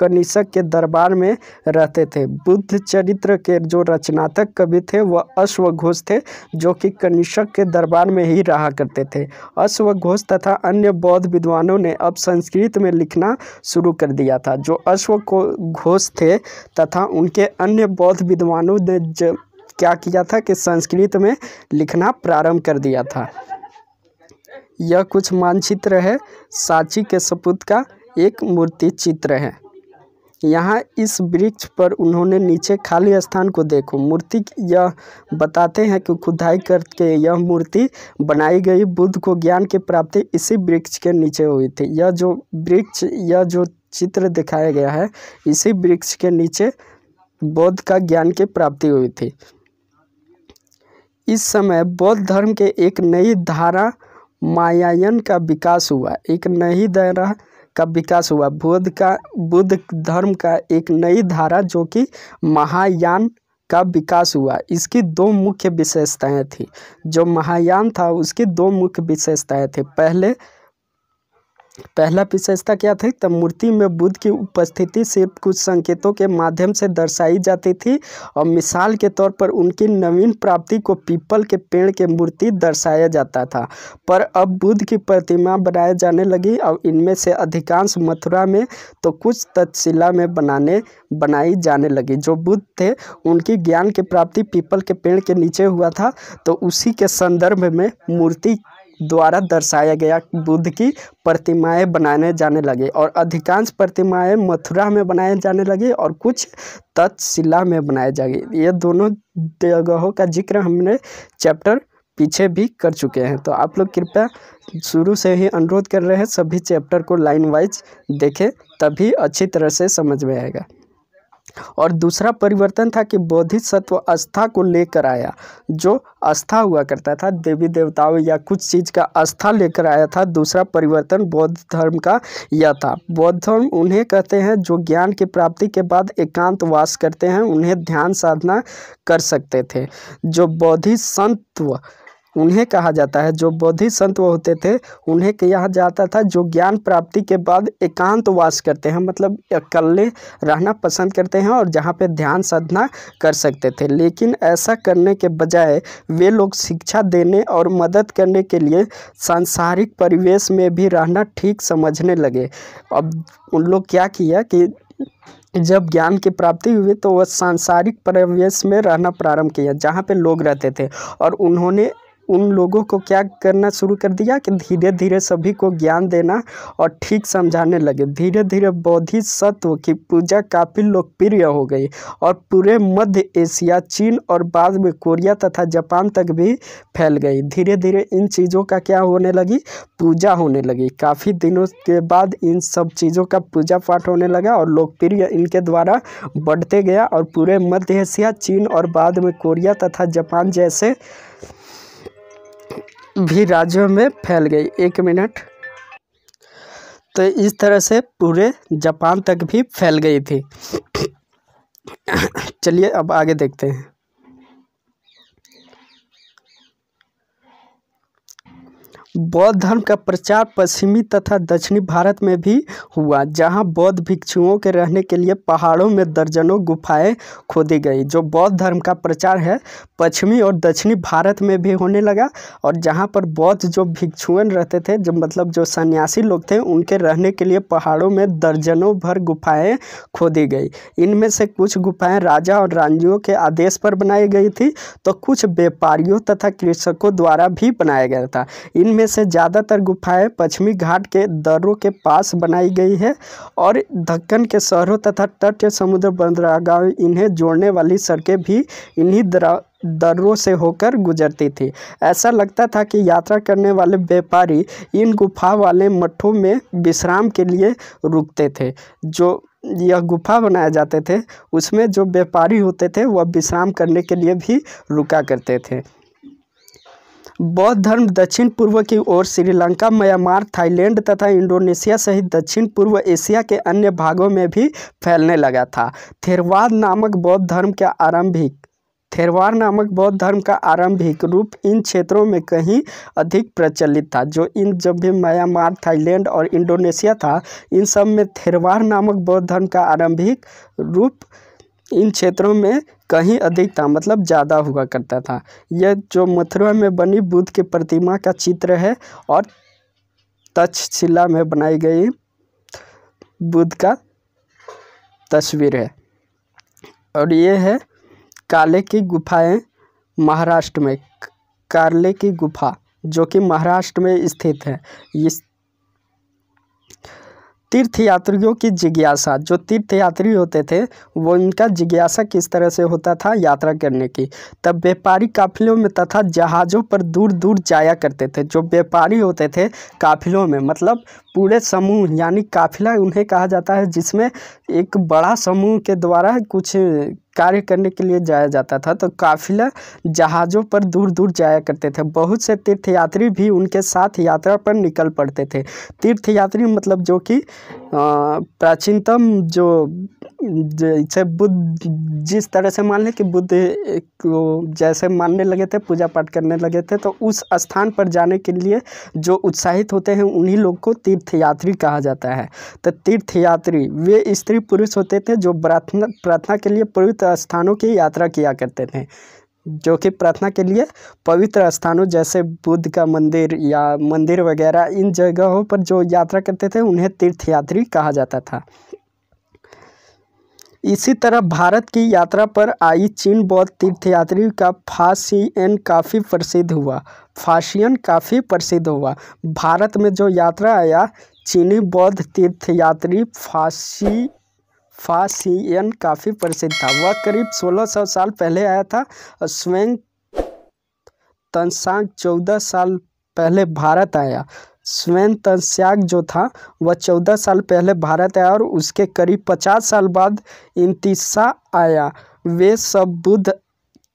कनिष्क के दरबार में रहते थे बुद्ध चरित्र के जो रचनात्मक कवि थे वह अश्वघोष थे जो कि कनिष्क के दरबार में ही रहा करते थे अश्वघोष तथा अन्य बौद्ध विद्वानों ने अब संस्कृत में लिखना शुरू कर दिया था जो अश्व घोष थे तथा उनके अन्य बौद्ध विद्वानों ने क्या किया था कि संस्कृत में लिखना प्रारंभ कर दिया था यह कुछ मानचित्र है सांची के सपूत का एक मूर्ति चित्र है यहाँ इस वृक्ष पर उन्होंने नीचे खाली स्थान को देखो मूर्ति यह बताते हैं कि खुदाई करके यह मूर्ति बनाई गई बुद्ध को ज्ञान की प्राप्ति इसी वृक्ष के नीचे हुई थी यह जो वृक्ष यह जो चित्र दिखाया गया है इसी वृक्ष के नीचे बौद्ध का ज्ञान की प्राप्ति हुई थी इस समय बौद्ध धर्म के एक नई धारा मायायन का विकास हुआ एक नई धारा का विकास हुआ बुद्ध का बुद्ध धर्म का एक नई धारा जो कि महायान का विकास हुआ इसकी दो मुख्य विशेषताएं थी जो महायान था उसकी दो मुख्य विशेषताएं थी पहले पहला विशेषता क्या थी तब मूर्ति में बुद्ध की उपस्थिति सिर्फ कुछ संकेतों के माध्यम से दर्शाई जाती थी और मिसाल के तौर पर उनकी नवीन प्राप्ति को पीपल के पेड़ के मूर्ति दर्शाया जाता था पर अब बुद्ध की प्रतिमा बनाए जाने लगी और इनमें से अधिकांश मथुरा में तो कुछ तत्शिला में बनाने बनाई जाने लगी जो बुद्ध थे उनकी ज्ञान की प्राप्ति पीपल के पेड़ के नीचे हुआ था तो उसी के संदर्भ में मूर्ति द्वारा दर्शाया गया बुद्ध की प्रतिमाएँ बनाने जाने लगे और अधिकांश प्रतिमाएँ मथुरा में बनाए जाने लगे और कुछ तत्शिला में बनाए जाए ये दोनों जगहों का जिक्र हमने चैप्टर पीछे भी कर चुके हैं तो आप लोग कृपया शुरू से ही अनुरोध कर रहे हैं सभी चैप्टर को लाइन वाइज देखें तभी अच्छी तरह से समझ में आएगा और दूसरा परिवर्तन था कि बोधिसत्व आस्था को लेकर आया जो आस्था हुआ करता था देवी देवताओं या कुछ चीज़ का आस्था लेकर आया था दूसरा परिवर्तन बौद्ध धर्म का यह था बौद्ध धर्म उन्हें कहते हैं जो ज्ञान की प्राप्ति के बाद एकांत वास करते हैं उन्हें ध्यान साधना कर सकते थे जो बोधिसत्व उन्हें कहा जाता है जो बौद्धि संत वो होते थे उन्हें कहा जाता था जो ज्ञान प्राप्ति के बाद एकांतवास करते हैं मतलब अकल्ले रहना पसंद करते हैं और जहाँ पे ध्यान साधना कर सकते थे लेकिन ऐसा करने के बजाय वे लोग शिक्षा देने और मदद करने के लिए सांसारिक परिवेश में भी रहना ठीक समझने लगे अब उन लोग क्या किया कि जब ज्ञान की प्राप्ति हुई तो वह सांसारिक परिवेश में रहना प्रारंभ किया जहाँ पे लोग रहते थे और उन्होंने उन लोगों को क्या करना शुरू कर दिया कि धीरे धीरे सभी को ज्ञान देना और ठीक समझाने लगे धीरे धीरे बौद्धि सत्व की पूजा काफ़ी लोकप्रिय हो गई और पूरे मध्य एशिया चीन और बाद में कोरिया तथा जापान तक भी फैल गई धीरे धीरे इन चीज़ों का क्या होने लगी पूजा होने लगी काफ़ी दिनों के बाद इन सब चीज़ों का पूजा पाठ होने लगा और लोकप्रिय इनके द्वारा बढ़ते गया और पूरे मध्य एशिया चीन और बाद में कोरिया तथा जापान जैसे भी राज्यों में फैल गई एक मिनट तो इस तरह से पूरे जापान तक भी फैल गई थी चलिए अब आगे देखते हैं बौद्ध धर्म का प्रचार पश्चिमी तथा दक्षिणी भारत में भी हुआ जहाँ बौद्ध भिक्षुओं के रहने के लिए पहाड़ों में दर्जनों गुफाएं खोदी गई जो बौद्ध धर्म का प्रचार है पश्चिमी और दक्षिणी भारत में भी होने लगा और जहाँ पर बौद्ध जो भिक्षुअन रहते थे जो मतलब जो सन्यासी लोग थे उनके रहने के लिए पहाड़ों में दर्जनों भर गुफाएँ खोदी गई इनमें से कुछ गुफाएँ राजा और रानियों के आदेश पर बनाई गई थी तो कुछ व्यापारियों तथा कृषकों द्वारा भी बनाया गया था इनमें इनमें से ज़्यादातर गुफाएं पश्चिमी घाट के दर्रों के पास बनाई गई है और दक्कन के शहरों तथा तट समुद्र बंदरगाह इन्हें जोड़ने वाली सड़कें भी इन्हीं दर्रों से होकर गुजरती थी ऐसा लगता था कि यात्रा करने वाले व्यापारी इन गुफा वाले मठों में विश्राम के लिए रुकते थे जो यह गुफा बनाए जाते थे उसमें जो व्यापारी होते थे वह विश्राम करने के लिए भी रुका करते थे बौद्ध धर्म दक्षिण पूर्व की ओर श्रीलंका म्यांमार थाईलैंड तथा इंडोनेशिया सहित दक्षिण पूर्व एशिया के अन्य भागों में भी फैलने लगा था थेरवाद नामक बौद्ध धर्म का आरंभिक थेरवार नामक बौद्ध धर्म का आरंभिक रूप इन क्षेत्रों में कहीं अधिक प्रचलित था जो इन जब भी म्यांमार थाईलैंड और इंडोनेशिया था इन सब में थेरवार नामक बौद्ध धर्म का आरंभिक रूप इन क्षेत्रों में कहीं अधिक था मतलब ज़्यादा हुआ करता था यह जो मथुरा में बनी बुद्ध की प्रतिमा का चित्र है और तक्षशिला में बनाई गई बुद्ध का तस्वीर है और ये है काले की गुफाएं महाराष्ट्र में काले की गुफा जो कि महाराष्ट्र में स्थित है इस तीर्थ यात्रियों की जिज्ञासा जो तीर्थ यात्री होते थे वो उनका जिज्ञासा किस तरह से होता था यात्रा करने की तब व्यापारी काफिलों में तथा जहाज़ों पर दूर दूर जाया करते थे जो व्यापारी होते थे काफिलों में मतलब पूरे समूह यानी काफ़िला उन्हें कहा जाता है जिसमें एक बड़ा समूह के द्वारा कुछ कार्य करने के लिए जाया जाता था तो काफ़िला जहाज़ों पर दूर दूर जाया करते थे बहुत से तीर्थयात्री भी उनके साथ यात्रा पर निकल पड़ते थे तीर्थयात्री मतलब जो कि प्राचीनतम जो जैसे बुद्ध जिस तरह से मान लें कि बुद्ध को जैसे मानने लगे थे पूजा पाठ करने लगे थे तो उस स्थान पर जाने के लिए जो उत्साहित होते हैं उन्हीं लोग को तीर्थयात्री कहा जाता है तो तीर्थयात्री वे स्त्री पुरुष होते थे जो प्रार्थना प्रार्थना के लिए पवित्र स्थानों की यात्रा किया करते थे जो कि प्रार्थना के लिए पवित्र स्थानों जैसे बुद्ध का मंदिर या मंदिर वगैरह इन जगहों पर जो यात्रा करते थे उन्हें तीर्थयात्री कहा जाता था इसी तरह भारत की यात्रा पर आई चीन बौद्ध तीर्थयात्री का फासियन काफ़ी प्रसिद्ध हुआ फासियन काफ़ी प्रसिद्ध हुआ भारत में जो यात्रा आया चीनी बौद्ध तीर्थयात्री फासी फासियन काफ़ी प्रसिद्ध था वह करीब 1600 साल पहले आया था और स्वयं तनसांग चौदह साल पहले भारत आया स्वयं तनस्याग जो था वह चौदह साल पहले भारत आया और उसके करीब पचास साल बाद इंतिसा आया वे सब बुद्ध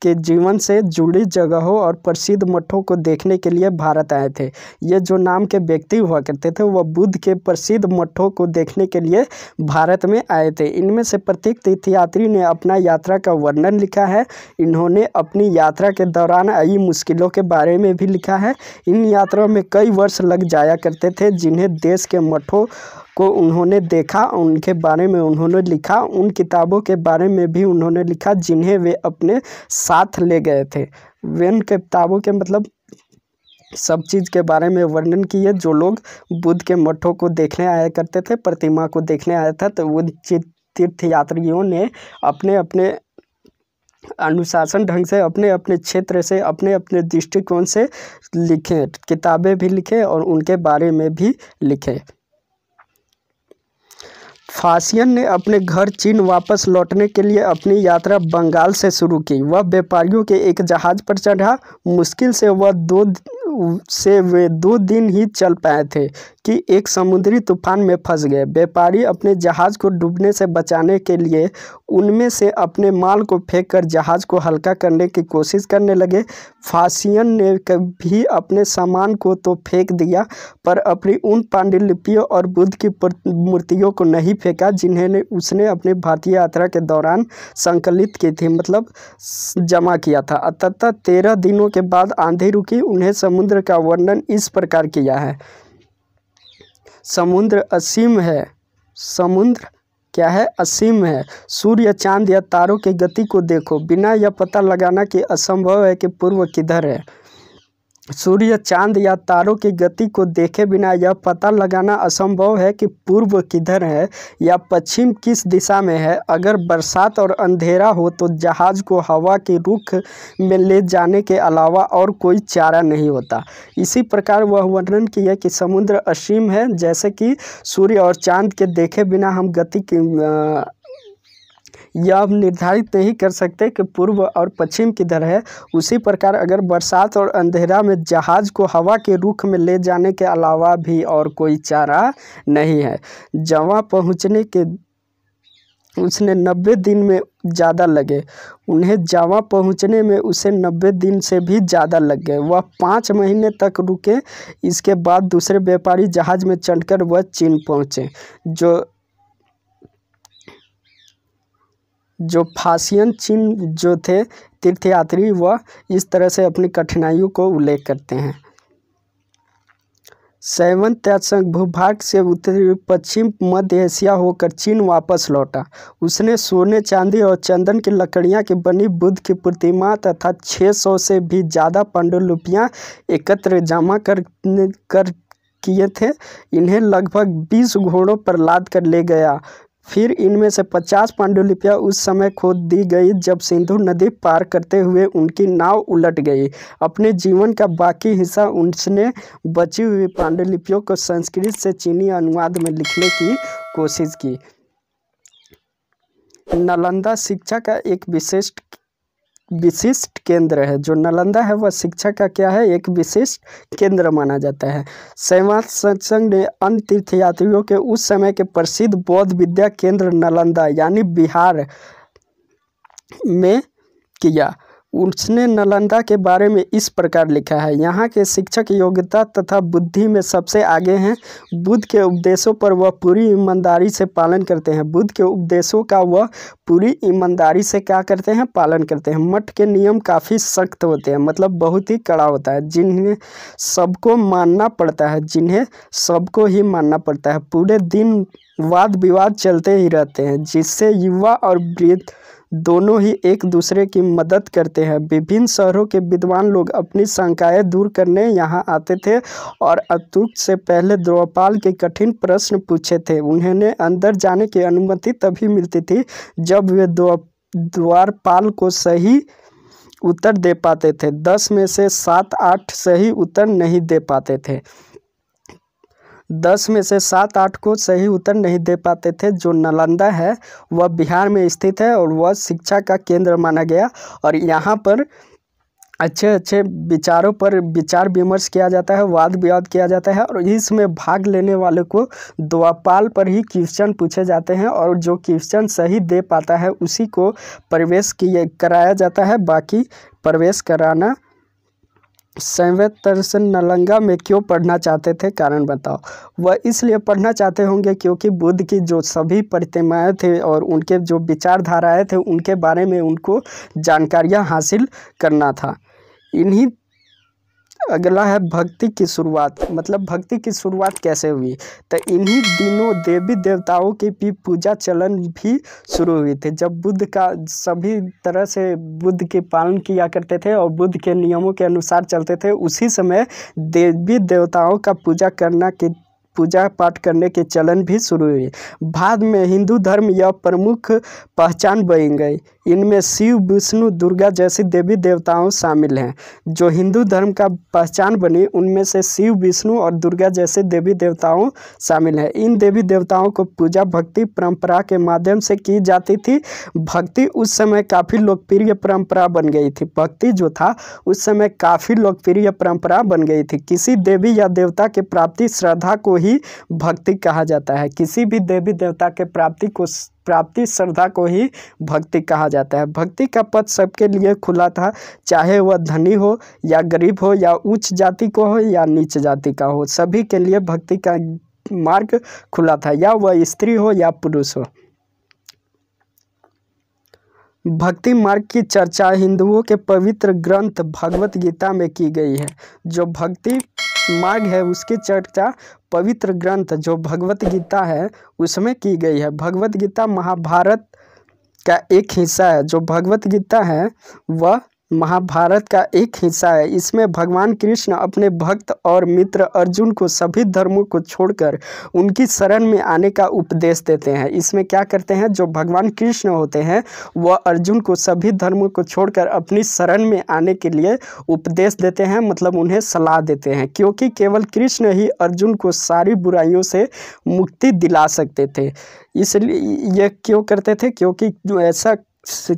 के जीवन से जुड़ी जगहों और प्रसिद्ध मठों को देखने के लिए भारत आए थे ये जो नाम के व्यक्ति हुआ करते थे वह बुद्ध के प्रसिद्ध मठों को देखने के लिए भारत में आए थे इनमें से प्रत्येक तीर्थयात्री ने अपना यात्रा का वर्णन लिखा है इन्होंने अपनी यात्रा के दौरान आई मुश्किलों के बारे में भी लिखा है इन यात्राओं में कई वर्ष लग जाया करते थे जिन्हें देश के मठों को उन्होंने देखा उनके बारे में उन्होंने लिखा उन किताबों के बारे में भी उन्होंने लिखा जिन्हें वे अपने साथ ले गए थे वे उन किताबों के मतलब सब चीज़ के बारे में वर्णन किए जो लोग बुद्ध के मठों को देखने आया करते थे प्रतिमा को देखने आया था तो वो तीर्थ यात्रियों ने अपने अपने अनुशासन ढंग से अपने अपने क्षेत्र से अपने अपने दृष्टिकोण से लिखें किताबें भी लिखें और उनके बारे में भी लिखें फासियन ने अपने घर चीन वापस लौटने के लिए अपनी यात्रा बंगाल से शुरू की वह व्यापारियों के एक जहाज़ पर चढ़ा मुश्किल से वह दो से वे दो दिन ही चल पाए थे कि एक समुद्री तूफान में फंस गए व्यापारी अपने जहाज़ को डूबने से बचाने के लिए उनमें से अपने माल को फेंक कर जहाज़ को हल्का करने की कोशिश करने लगे फासियन ने कभी अपने सामान को तो फेंक दिया पर अपनी उन पांडुलिपियों और बुद्ध की मूर्तियों को नहीं फेंका जिन्हें उसने अपनी भारतीय यात्रा के दौरान संकलित की थी मतलब जमा किया था अतः तेरह दिनों के बाद आंधी रुकी उन्हें समुद्र का वर्णन इस प्रकार किया है समुद्र असीम है समुद्र क्या है असीम है सूर्य चांद या तारों की गति को देखो बिना यह पता लगाना कि असंभव है कि पूर्व किधर है सूर्य चांद या तारों की गति को देखे बिना यह पता लगाना असंभव है कि पूर्व किधर है या पश्चिम किस दिशा में है अगर बरसात और अंधेरा हो तो जहाज़ को हवा के रुख में ले जाने के अलावा और कोई चारा नहीं होता इसी प्रकार वह वर्णन किया कि समुद्र असीम है जैसे कि सूर्य और चांद के देखे बिना हम गति की यह हम निर्धारित नहीं कर सकते कि पूर्व और पश्चिम किधर है उसी प्रकार अगर बरसात और अंधेरा में जहाज़ को हवा के रुख में ले जाने के अलावा भी और कोई चारा नहीं है जवा पहुँचने के उसने नब्बे दिन में ज़्यादा लगे उन्हें जावा पहुंचने में उसे नब्बे दिन से भी ज़्यादा लग गए वह पाँच महीने तक रुके इसके बाद दूसरे व्यापारी जहाज़ में चढ़कर वह चीन पहुंचे जो जो फासियन चीन जो थे तीर्थयात्री वह इस तरह से अपनी कठिनाइयों को उल्लेख करते हैं सैवन त्याग भूभाग से उत्तरी पश्चिम मध्य एशिया होकर चीन वापस लौटा उसने सोने चांदी और चंदन की लकड़ियाँ की बनी बुद्ध की प्रतिमा तथा 600 से भी ज़्यादा पांडुलिपियाँ एकत्र जमा कर कर किए थे इन्हें लगभग 20 घोड़ों पर लाद कर ले गया फिर इनमें से 50 पांडुलिपियाँ उस समय खोद दी गई जब सिंधु नदी पार करते हुए उनकी नाव उलट गई अपने जीवन का बाकी हिस्सा उनने बची हुई पांडुलिपियों को संस्कृत से चीनी अनुवाद में लिखने की कोशिश की नालंदा शिक्षा का एक विशिष्ट विशिष्ट केंद्र है जो नालंदा है वह शिक्षा का क्या है एक विशिष्ट केंद्र माना जाता है सैमांत सत्संग ने अन्य तीर्थयात्रियों के उस समय के प्रसिद्ध बौद्ध विद्या केंद्र नालंदा यानी बिहार में किया उसने नालंदा के बारे में इस प्रकार लिखा है यहाँ के शिक्षक योग्यता तथा बुद्धि में सबसे आगे हैं बुद्ध के उपदेशों पर वह पूरी ईमानदारी से पालन करते हैं बुद्ध के उपदेशों का वह पूरी ईमानदारी से क्या करते हैं पालन करते हैं मठ के नियम काफ़ी सख्त होते हैं मतलब बहुत ही कड़ा होता है जिन्हें सबको मानना पड़ता है जिन्हें सबको ही मानना पड़ता है पूरे दिन वाद विवाद चलते ही रहते हैं जिससे युवा और वृद्ध दोनों ही एक दूसरे की मदद करते हैं विभिन्न शहरों के विद्वान लोग अपनी शंकाएँ दूर करने यहाँ आते थे और अतुक से पहले द्रोपाल के कठिन प्रश्न पूछे थे उन्हें अंदर जाने की अनुमति तभी मिलती थी जब वे द्वारपाल को सही उत्तर दे पाते थे दस में से सात आठ सही उत्तर नहीं दे पाते थे दस में से सात आठ को सही उत्तर नहीं दे पाते थे जो नालंदा है वह बिहार में स्थित है और वह शिक्षा का केंद्र माना गया और यहाँ पर अच्छे अच्छे विचारों पर विचार विमर्श किया जाता है वाद विवाद किया जाता है और इसमें भाग लेने वाले को द्वापाल पर ही क्वेश्चन पूछे जाते हैं और जो क्वेश्चन सही दे पाता है उसी को प्रवेश किए कराया जाता है बाकी प्रवेश कराना संवेद नलंगा में क्यों पढ़ना चाहते थे कारण बताओ वह इसलिए पढ़ना चाहते होंगे क्योंकि बुद्ध की जो सभी प्रतिमाएँ थे और उनके जो विचारधाराएँ थे उनके बारे में उनको जानकारियाँ हासिल करना था इन्हीं मतलब अगला है भक्ति की शुरुआत मतलब भक्ति की शुरुआत कैसे हुई तो इन्हीं दिनों देवी देवताओं की भी पूजा चलन भी शुरू हुई थी जब बुद्ध का सभी तरह से बुद्ध के पालन किया करते थे और बुद्ध के नियमों के अनुसार चलते थे उसी समय देवी देवताओं का पूजा करना की पूजा पाठ करने के चलन भी शुरू हुए बाद में हिंदू धर्म यह प्रमुख पहचान बन गई इनमें शिव विष्णु दुर्गा जैसी देवी देवताओं शामिल हैं जो हिंदू धर्म का पहचान बनी उनमें से शिव विष्णु और दुर्गा जैसे देवी देवताओं शामिल हैं इन देवी देवताओं को पूजा भक्ति परंपरा के माध्यम से की जाती थी भक्ति उस समय काफ़ी लोकप्रिय परंपरा बन गई थी भक्ति जो था उस समय काफ़ी लोकप्रिय परंपरा बन गई थी किसी देवी या देवता के प्राप्ति श्रद्धा को ही भक्ति कहा जाता है किसी भी देवी देवता के प्राप्ति को प्राप्ति श्रद्धा को ही भक्ति कहा जाता है भक्ति का पद सबके लिए खुला था चाहे वह धनी हो या गरीब हो या उच्च जाति को हो या नीच जाति का हो सभी के लिए भक्ति का मार्ग खुला था या वह स्त्री हो या पुरुष हो भक्ति मार्ग की चर्चा हिंदुओं के पवित्र ग्रंथ भगवत गीता में की गई है जो भक्ति मार्ग है उसकी चर्चा पवित्र ग्रंथ जो भगवत गीता है उसमें की गई है भगवत गीता महाभारत का एक हिस्सा है जो भगवत गीता है वह महाभारत का एक हिस्सा है इसमें भगवान कृष्ण अपने भक्त और मित्र अर्जुन को सभी धर्मों को छोड़कर उनकी शरण में आने का उपदेश देते हैं इसमें क्या करते हैं जो भगवान कृष्ण होते हैं वह अर्जुन को सभी धर्मों को छोड़कर अपनी शरण में आने के लिए उपदेश देते हैं मतलब उन्हें सलाह देते हैं क्योंकि केवल कृष्ण ही अर्जुन को सारी बुराइयों से मुक्ति दिला सकते थे इसलिए यह क्यों करते थे क्योंकि ऐसा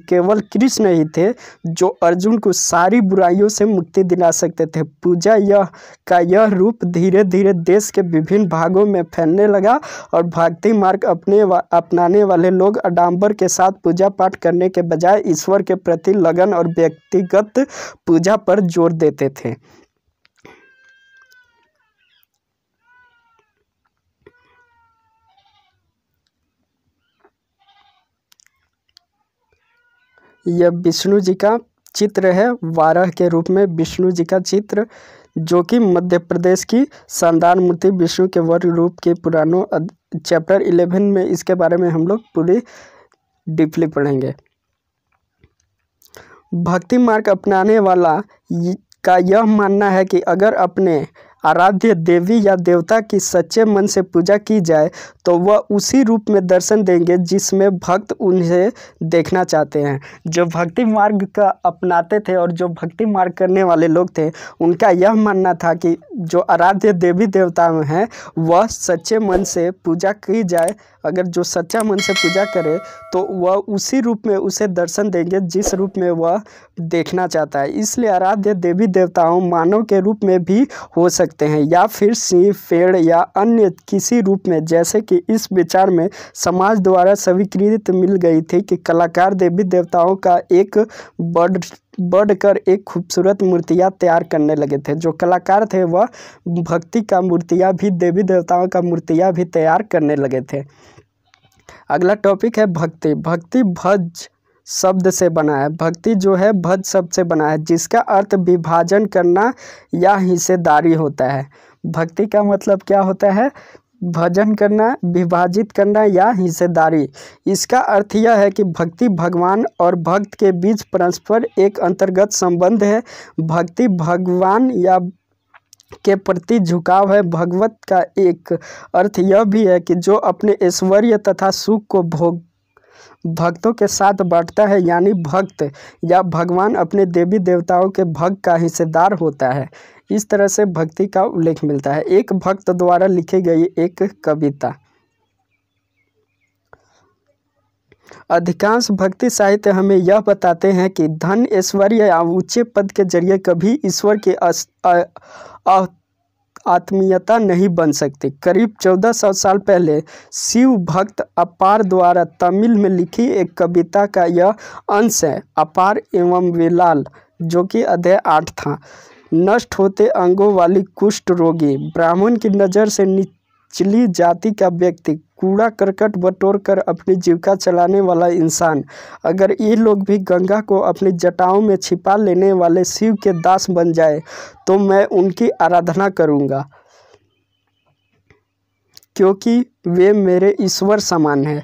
केवल कृष्ण ही थे जो अर्जुन को सारी बुराइयों से मुक्ति दिला सकते थे पूजा यह का यह रूप धीरे धीरे देश के विभिन्न भागों में फैलने लगा और भक्ति मार्ग अपने वा, अपनाने वाले लोग अडाम्बर के साथ पूजा पाठ करने के बजाय ईश्वर के प्रति लगन और व्यक्तिगत पूजा पर जोर देते थे यह विष्णु जी का चित्र है वारह के रूप में विष्णु जी का चित्र जो कि मध्य प्रदेश की शानदार मूर्ति विष्णु के वर्ग रूप के पुरानों चैप्टर इलेवन में इसके बारे में हम लोग पूरी डीपली पढ़ेंगे भक्ति मार्ग अपनाने वाला का यह मानना है कि अगर अपने आराध्य देवी या देवता की सच्चे मन से पूजा की जाए तो वह उसी रूप में दर्शन देंगे जिसमें भक्त उन्हें देखना चाहते हैं जो भक्ति मार्ग का अपनाते थे और जो भक्ति मार्ग करने वाले लोग थे उनका यह मानना था कि जो आराध्य देवी देवता हैं वह सच्चे मन से पूजा की जाए अगर जो सच्चा मन से पूजा करे तो वह उसी रूप में उसे दर्शन देंगे जिस रूप में वह देखना चाहता है इसलिए आराध्य देवी देवताओं मानव के रूप में भी हो सकते सकते हैं या फिर सिंह पेड़ या अन्य किसी रूप में जैसे कि इस विचार में समाज द्वारा स्वीकृत मिल गई थी कि कलाकार देवी देवताओं का एक बढ़ बढ़कर एक खूबसूरत मूर्तियाँ तैयार करने लगे थे जो कलाकार थे वह भक्ति का मूर्तियाँ भी देवी देवताओं का मूर्तियाँ भी तैयार करने लगे थे अगला टॉपिक है भक्ति भक्ति भज शब्द से बना है भक्ति जो है भज शब्द से बना है जिसका अर्थ विभाजन करना या हिस्सेदारी होता है भक्ति का मतलब क्या होता है भजन करना विभाजित करना या हिस्सेदारी इसका अर्थ यह है कि भक्ति भगवान और भक्त के बीच परस्पर एक अंतर्गत संबंध है भक्ति भगवान या के प्रति झुकाव है भगवत का एक अर्थ यह भी है कि जो अपने ऐश्वर्य तथा सुख को भोग भक्तों के साथ बांटता है यानी भक्त या भगवान अपने देवी देवताओं के भक्त का हिस्सेदार होता है इस तरह से भक्ति का उल्लेख मिलता है एक भक्त द्वारा लिखी गई एक कविता अधिकांश भक्ति साहित्य हमें यह बताते हैं कि धन ऐश्वर्य या ऊंचे पद के जरिए कभी ईश्वर के आत्मीयता नहीं बन सकती करीब चौदह सौ साल पहले शिव भक्त अपार द्वारा तमिल में लिखी एक कविता का यह अंश है अपार एवं वेलाल जो कि अध्याय आठ था नष्ट होते अंगों वाली कुष्ठ रोगी ब्राह्मण की नज़र से निचली जाति का व्यक्ति कूड़ा करकट बटोर कर अपनी जीविका चलाने वाला इंसान अगर ये लोग भी गंगा को अपनी जटाओं में छिपा लेने वाले शिव के दास बन जाए तो मैं उनकी आराधना करूँगा क्योंकि वे मेरे ईश्वर समान हैं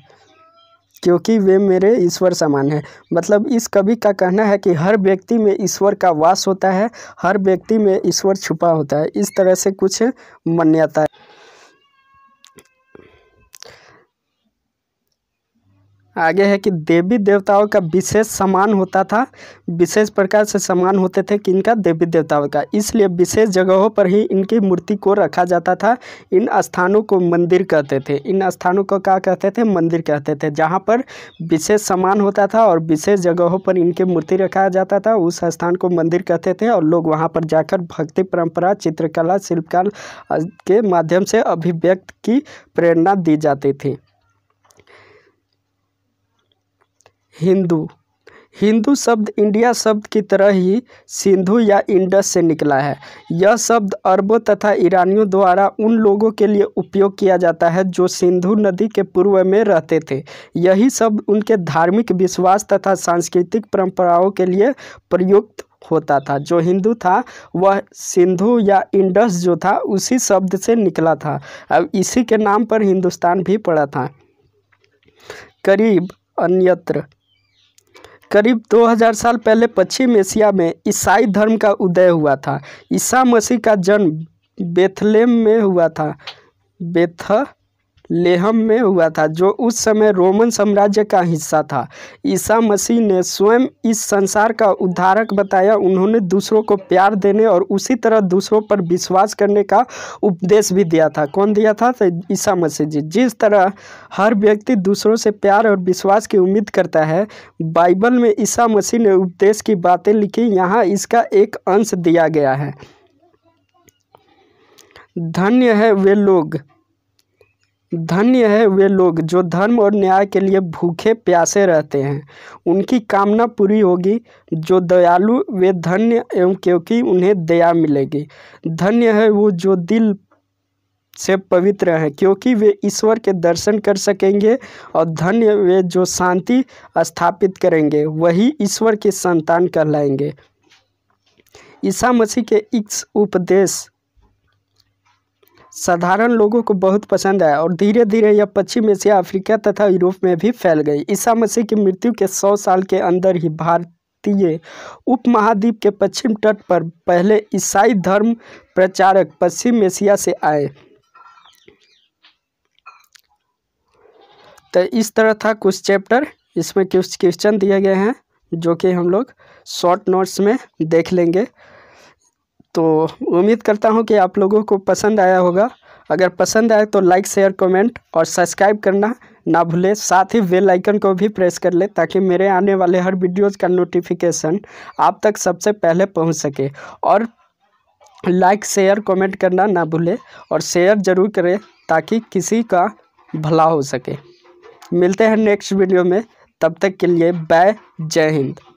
क्योंकि वे मेरे ईश्वर समान हैं मतलब इस कवि का कहना है कि हर व्यक्ति में ईश्वर का वास होता है हर व्यक्ति में ईश्वर छुपा होता है इस तरह से कुछ मान्यता है आगे है कि देवी देवताओं का विशेष सम्मान होता था विशेष प्रकार से सम्मान होते थे कि इनका देवी देवताओं का इसलिए विशेष जगहों पर ही इनकी मूर्ति को रखा जाता था इन स्थानों को मंदिर कहते थे इन स्थानों को क्या कहते थे मंदिर कहते थे जहाँ पर विशेष सम्मान होता था और विशेष जगहों पर इनकी मूर्ति रखा जाता था उस स्थान को मंदिर कहते थे और लोग वहाँ पर जाकर भक्ति परंपरा चित्रकला शिल्पकला के माध्यम से अभिव्यक्त की प्रेरणा दी जाती थी हिंदू हिंदू शब्द इंडिया शब्द की तरह ही सिंधु या इंडस से निकला है यह शब्द अरबों तथा ईरानियों द्वारा उन लोगों के लिए उपयोग किया जाता है जो सिंधु नदी के पूर्व में रहते थे यही शब्द उनके धार्मिक विश्वास तथा सांस्कृतिक परंपराओं के लिए प्रयुक्त होता था जो हिंदू था वह सिंधु या इंडस जो था उसी शब्द से निकला था अब इसी के नाम पर हिंदुस्तान भी पड़ा था करीब अन्यत्र करीब 2000 साल पहले पश्चिम एशिया में ईसाई धर्म का उदय हुआ था ईसा मसीह का जन्म बेथलेम में हुआ था बेथ लेहम में हुआ था जो उस समय रोमन साम्राज्य का हिस्सा था ईसा मसीह ने स्वयं इस संसार का उद्धारक बताया उन्होंने दूसरों को प्यार देने और उसी तरह दूसरों पर विश्वास करने का उपदेश भी दिया था कौन दिया था तो ईसा मसीह जी जिस तरह हर व्यक्ति दूसरों से प्यार और विश्वास की उम्मीद करता है बाइबल में ईसा मसीह ने उपदेश की बातें लिखी यहाँ इसका एक अंश दिया गया है धन्य है वे लोग धन्य है वे लोग जो धर्म और न्याय के लिए भूखे प्यासे रहते हैं उनकी कामना पूरी होगी जो दयालु वे धन्य एवं क्योंकि उन्हें दया मिलेगी धन्य है वो जो दिल से पवित्र हैं क्योंकि वे ईश्वर के दर्शन कर सकेंगे और धन्य वे जो शांति स्थापित करेंगे वही ईश्वर के संतान कहलाएंगे ईसा मसीह के इस उपदेश साधारण लोगों को बहुत पसंद आया और धीरे धीरे यह पश्चिम एशिया अफ्रीका तथा यूरोप में भी फैल गई ईसा मसीह की मृत्यु के सौ साल के अंदर ही भारतीय उपमहाद्वीप के पश्चिम तट पर पहले ईसाई धर्म प्रचारक पश्चिम एशिया से आए तो इस तरह था कुछ चैप्टर इसमें कुछ क्वेश्चन दिए गए हैं जो कि हम लोग शॉर्ट नोट्स में देख लेंगे तो उम्मीद करता हूँ कि आप लोगों को पसंद आया होगा अगर पसंद आए तो लाइक शेयर कमेंट और सब्सक्राइब करना ना भूलें साथ ही बेल आइकन को भी प्रेस कर ले ताकि मेरे आने वाले हर वीडियोज़ का नोटिफिकेशन आप तक सबसे पहले पहुंच सके और लाइक शेयर कमेंट करना ना भूलें और शेयर ज़रूर करें ताकि किसी का भला हो सके मिलते हैं नेक्स्ट वीडियो में तब तक के लिए बाय जय हिंद